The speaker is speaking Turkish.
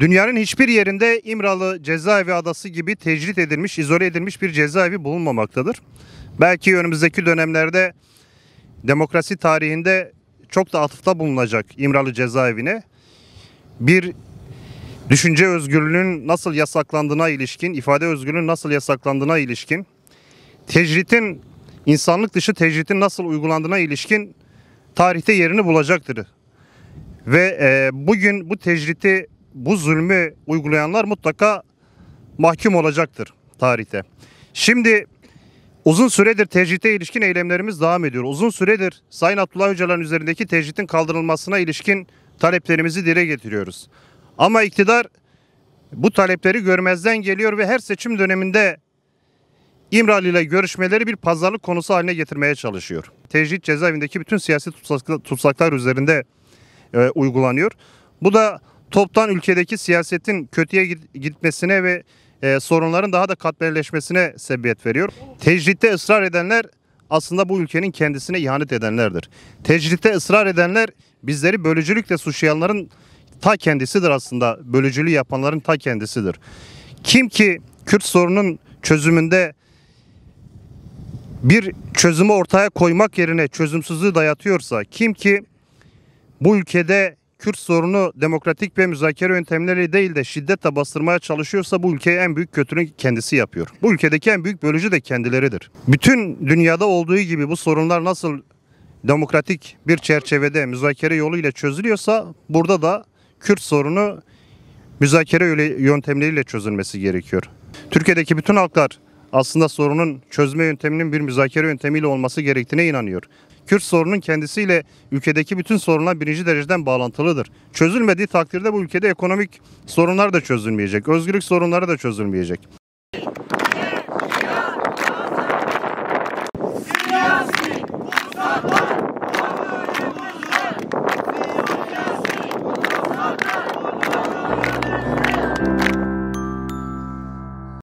Dünyanın hiçbir yerinde İmralı cezaevi adası gibi tecrit edilmiş, izole edilmiş bir cezaevi bulunmamaktadır. Belki önümüzdeki dönemlerde demokrasi tarihinde çok da atıfta bulunacak İmralı cezaevine. Bir düşünce özgürlüğünün nasıl yasaklandığına ilişkin, ifade özgürlüğünün nasıl yasaklandığına ilişkin, tecritin, insanlık dışı tecritin nasıl uygulandığına ilişkin tarihte yerini bulacaktır. Ve e, bugün bu tecriti bu zulmü uygulayanlar mutlaka mahkum olacaktır tarihte. Şimdi uzun süredir tecrite ilişkin eylemlerimiz devam ediyor. Uzun süredir Sayın Abdullah Öcalan üzerindeki tecritin kaldırılmasına ilişkin taleplerimizi dile getiriyoruz. Ama iktidar bu talepleri görmezden geliyor ve her seçim döneminde İmralı ile görüşmeleri bir pazarlık konusu haline getirmeye çalışıyor. Tecrit cezaevindeki bütün siyasi tutsaklar üzerinde e, uygulanıyor. Bu da toptan ülkedeki siyasetin kötüye gitmesine ve e, sorunların daha da katmerleşmesine sebebiyet veriyor. Tecritte ısrar edenler aslında bu ülkenin kendisine ihanet edenlerdir. Tecritte ısrar edenler bizleri bölücülükle suçlayanların ta kendisidir aslında. Bölücülüğü yapanların ta kendisidir. Kim ki Kürt sorunun çözümünde bir çözümü ortaya koymak yerine çözümsüzlüğü dayatıyorsa, kim ki bu ülkede Kürt sorunu demokratik ve müzakere yöntemleri değil de şiddetle bastırmaya çalışıyorsa bu ülkeye en büyük kötülüğü kendisi yapıyor. Bu ülkedeki en büyük bölücü de kendileridir. Bütün dünyada olduğu gibi bu sorunlar nasıl demokratik bir çerçevede müzakere yoluyla çözülüyorsa burada da Kürt sorunu müzakere yöntemleriyle çözülmesi gerekiyor. Türkiye'deki bütün halklar aslında sorunun çözme yönteminin bir müzakere yöntemiyle olması gerektiğine inanıyor. Kürt sorunun kendisiyle ülkedeki bütün sorunlar birinci dereceden bağlantılıdır. Çözülmediği takdirde bu ülkede ekonomik sorunlar da çözülmeyecek, özgürlük sorunları da çözülmeyecek.